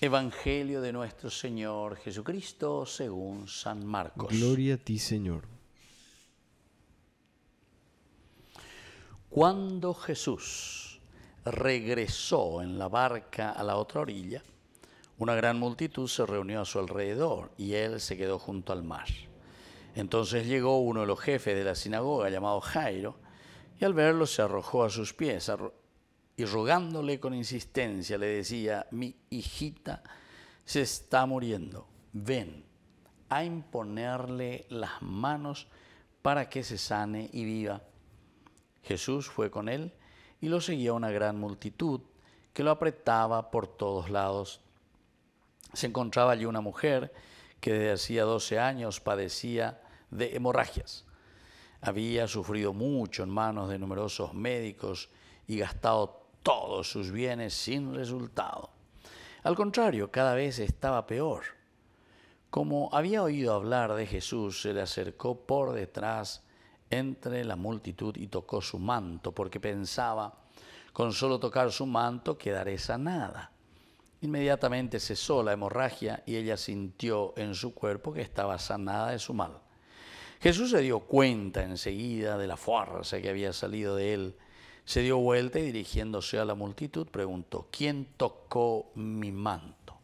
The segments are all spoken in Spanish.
Evangelio de nuestro Señor Jesucristo según San Marcos. Gloria a ti, Señor. Cuando Jesús regresó en la barca a la otra orilla, una gran multitud se reunió a su alrededor y él se quedó junto al mar. Entonces llegó uno de los jefes de la sinagoga llamado Jairo y al verlo se arrojó a sus pies y rogándole con insistencia le decía, mi hijita se está muriendo, ven a imponerle las manos para que se sane y viva. Jesús fue con él y lo seguía una gran multitud que lo apretaba por todos lados. Se encontraba allí una mujer que desde hacía 12 años padecía de hemorragias. Había sufrido mucho en manos de numerosos médicos y gastado todos sus bienes sin resultado. Al contrario, cada vez estaba peor. Como había oído hablar de Jesús, se le acercó por detrás entre la multitud y tocó su manto, porque pensaba, con solo tocar su manto quedaré sanada. Inmediatamente cesó la hemorragia y ella sintió en su cuerpo que estaba sanada de su mal. Jesús se dio cuenta enseguida de la fuerza que había salido de él se dio vuelta y dirigiéndose a la multitud preguntó, ¿quién tocó mi manto?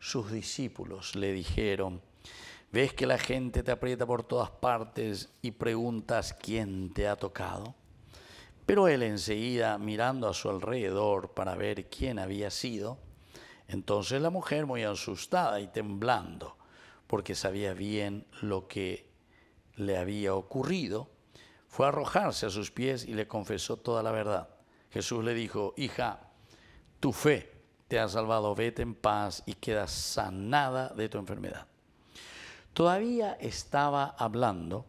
Sus discípulos le dijeron, ¿ves que la gente te aprieta por todas partes y preguntas quién te ha tocado? Pero él enseguida, mirando a su alrededor para ver quién había sido, entonces la mujer, muy asustada y temblando, porque sabía bien lo que le había ocurrido, fue a arrojarse a sus pies y le confesó toda la verdad. Jesús le dijo, hija, tu fe te ha salvado, vete en paz y quedas sanada de tu enfermedad. Todavía estaba hablando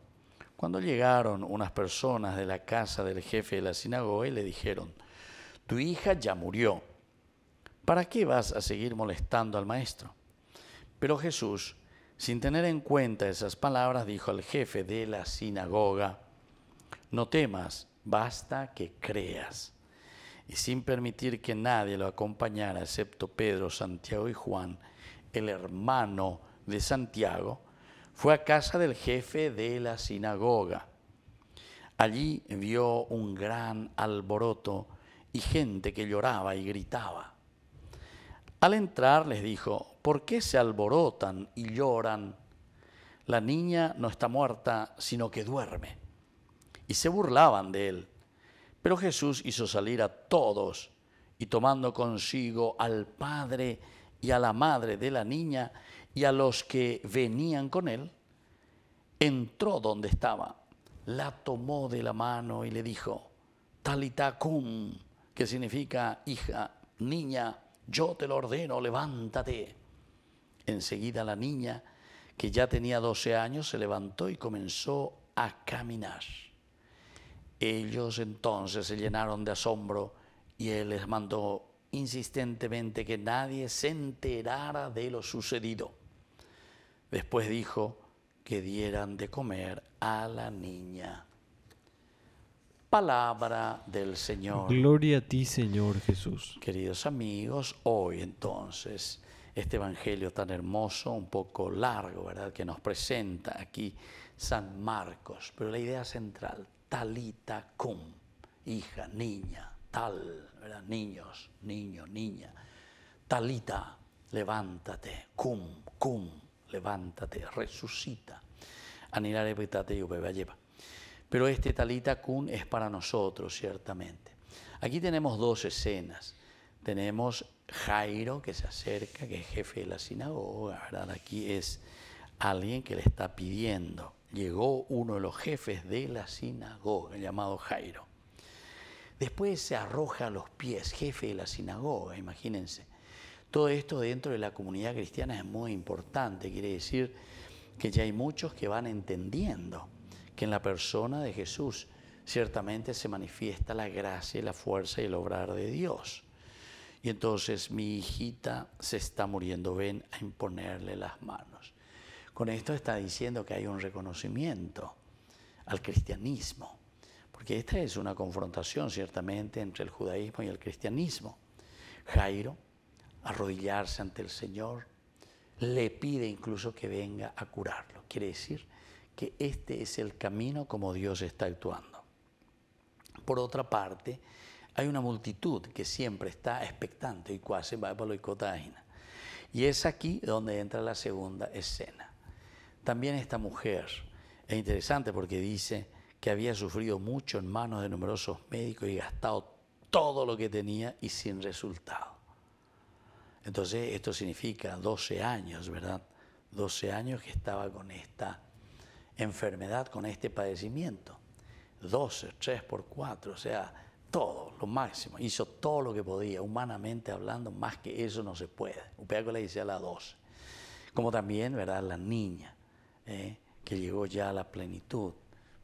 cuando llegaron unas personas de la casa del jefe de la sinagoga y le dijeron, tu hija ya murió, ¿para qué vas a seguir molestando al maestro? Pero Jesús, sin tener en cuenta esas palabras, dijo al jefe de la sinagoga, no temas, basta que creas. Y sin permitir que nadie lo acompañara, excepto Pedro, Santiago y Juan, el hermano de Santiago, fue a casa del jefe de la sinagoga. Allí vio un gran alboroto y gente que lloraba y gritaba. Al entrar les dijo, ¿por qué se alborotan y lloran? La niña no está muerta, sino que duerme y se burlaban de él. Pero Jesús hizo salir a todos y tomando consigo al padre y a la madre de la niña y a los que venían con él, entró donde estaba, la tomó de la mano y le dijo, talitacum, que significa hija, niña, yo te lo ordeno, levántate. Enseguida la niña, que ya tenía 12 años, se levantó y comenzó a caminar. Ellos entonces se llenaron de asombro y él les mandó insistentemente que nadie se enterara de lo sucedido. Después dijo que dieran de comer a la niña. Palabra del Señor. Gloria a ti, Señor Jesús. Queridos amigos, hoy entonces este Evangelio tan hermoso, un poco largo, ¿verdad? Que nos presenta aquí San Marcos, pero la idea central, talita cum, hija, niña, tal, niños, niño, niña, talita, levántate, cum, cum, levántate, resucita. Anilarepetate y y lleva. Pero este talita cum es para nosotros, ciertamente. Aquí tenemos dos escenas. Tenemos Jairo que se acerca, que es jefe de la sinagoga, ¿verdad? Aquí es alguien que le está pidiendo llegó uno de los jefes de la sinagoga, llamado Jairo. Después se arroja a los pies, jefe de la sinagoga, imagínense. Todo esto dentro de la comunidad cristiana es muy importante, quiere decir que ya hay muchos que van entendiendo que en la persona de Jesús ciertamente se manifiesta la gracia la fuerza y el obrar de Dios. Y entonces mi hijita se está muriendo, ven a imponerle las manos. Con esto está diciendo que hay un reconocimiento al cristianismo, porque esta es una confrontación ciertamente entre el judaísmo y el cristianismo. Jairo, arrodillarse ante el Señor, le pide incluso que venga a curarlo. Quiere decir que este es el camino como Dios está actuando. Por otra parte, hay una multitud que siempre está expectante y cuasi va y Y es aquí donde entra la segunda escena. También esta mujer es interesante porque dice que había sufrido mucho en manos de numerosos médicos y gastado todo lo que tenía y sin resultado. Entonces esto significa 12 años, ¿verdad? 12 años que estaba con esta enfermedad, con este padecimiento. 12, 3 por 4, o sea, todo, lo máximo. Hizo todo lo que podía, humanamente hablando, más que eso no se puede. Upeaco le dice a la 12. Como también, ¿verdad? La niña. ¿eh? que llegó ya a la plenitud,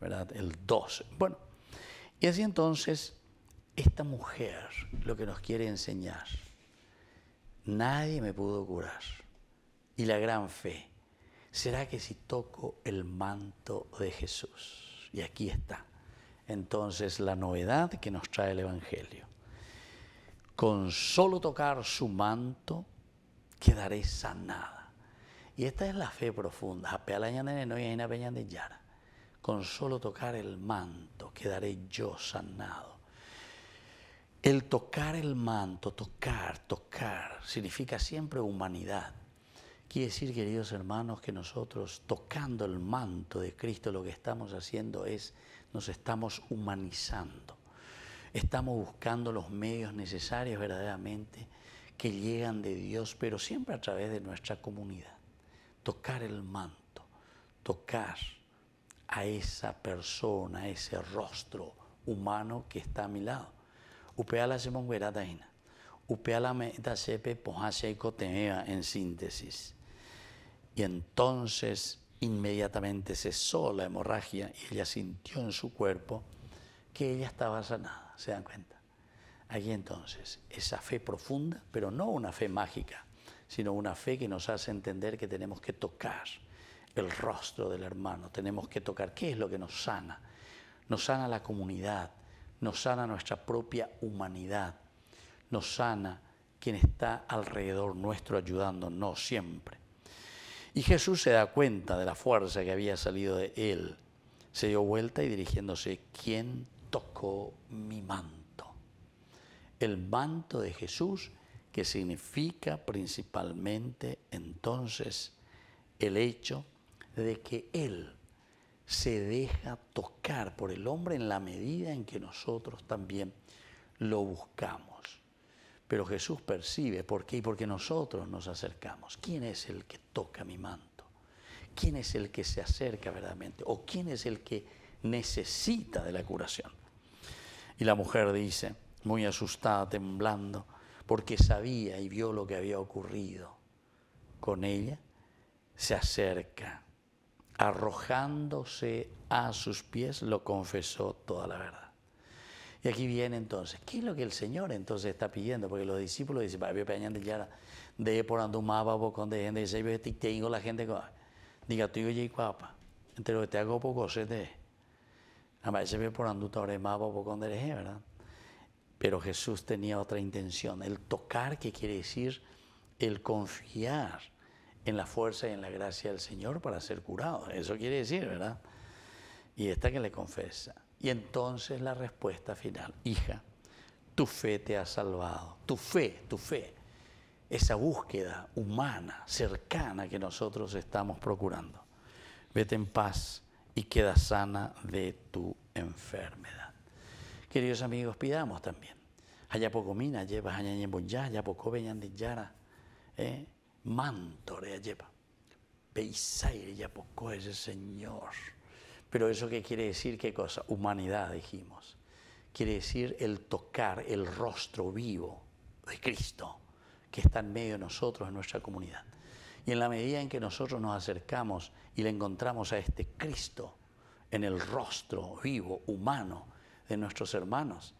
¿verdad? El 12. Bueno, y así entonces, esta mujer lo que nos quiere enseñar, nadie me pudo curar. Y la gran fe, ¿será que si toco el manto de Jesús? Y aquí está. Entonces la novedad que nos trae el Evangelio. Con solo tocar su manto quedaré sanado. Y esta es la fe profunda. Con solo tocar el manto quedaré yo sanado. El tocar el manto, tocar, tocar, significa siempre humanidad. Quiere decir, queridos hermanos, que nosotros tocando el manto de Cristo lo que estamos haciendo es nos estamos humanizando. Estamos buscando los medios necesarios verdaderamente que llegan de Dios, pero siempre a través de nuestra comunidad tocar el manto, tocar a esa persona, a ese rostro humano que está a mi lado. Upeala se monguera daina. Upeala me da sepe temea en síntesis. Y entonces inmediatamente cesó la hemorragia y ella sintió en su cuerpo que ella estaba sanada. ¿Se dan cuenta? Allí entonces, esa fe profunda, pero no una fe mágica, sino una fe que nos hace entender que tenemos que tocar el rostro del hermano, tenemos que tocar qué es lo que nos sana. Nos sana la comunidad, nos sana nuestra propia humanidad, nos sana quien está alrededor nuestro ayudándonos siempre. Y Jesús se da cuenta de la fuerza que había salido de él. Se dio vuelta y dirigiéndose, ¿quién tocó mi manto? El manto de Jesús que significa principalmente entonces el hecho de que Él se deja tocar por el hombre en la medida en que nosotros también lo buscamos. Pero Jesús percibe, ¿por qué? Y porque nosotros nos acercamos. ¿Quién es el que toca mi manto? ¿Quién es el que se acerca verdaderamente? ¿O quién es el que necesita de la curación? Y la mujer dice, muy asustada, temblando, porque sabía y vio lo que había ocurrido con ella, se acerca, arrojándose a sus pies, lo confesó toda la verdad. Y aquí viene entonces, ¿qué es lo que el Señor entonces está pidiendo? Porque los discípulos dicen, Pablo Peñán de llara, de por andumaba, con de gente, dice, tengo la gente, diga tú y guapa, entre lo que te hago poco, se te. A veces por andu, por más, con de ¿verdad? Pero Jesús tenía otra intención, el tocar, que quiere decir el confiar en la fuerza y en la gracia del Señor para ser curado. Eso quiere decir, ¿verdad? Y esta que le confesa. Y entonces la respuesta final, hija, tu fe te ha salvado, tu fe, tu fe, esa búsqueda humana, cercana que nosotros estamos procurando. Vete en paz y queda sana de tu enfermedad. Queridos amigos, pidamos también. Ayapocomina lleva, hayapoko poco yara, ¿eh? mantore lleva. Peisaire, es el Señor. Pero eso qué quiere decir, qué cosa? Humanidad, dijimos. Quiere decir el tocar el rostro vivo de Cristo que está en medio de nosotros, en nuestra comunidad. Y en la medida en que nosotros nos acercamos y le encontramos a este Cristo en el rostro vivo, humano, de nuestros hermanos.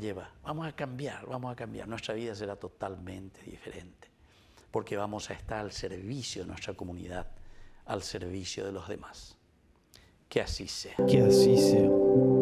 lleva, vamos a cambiar, vamos a cambiar, nuestra vida será totalmente diferente, porque vamos a estar al servicio de nuestra comunidad, al servicio de los demás. Que así sea. Que así sea.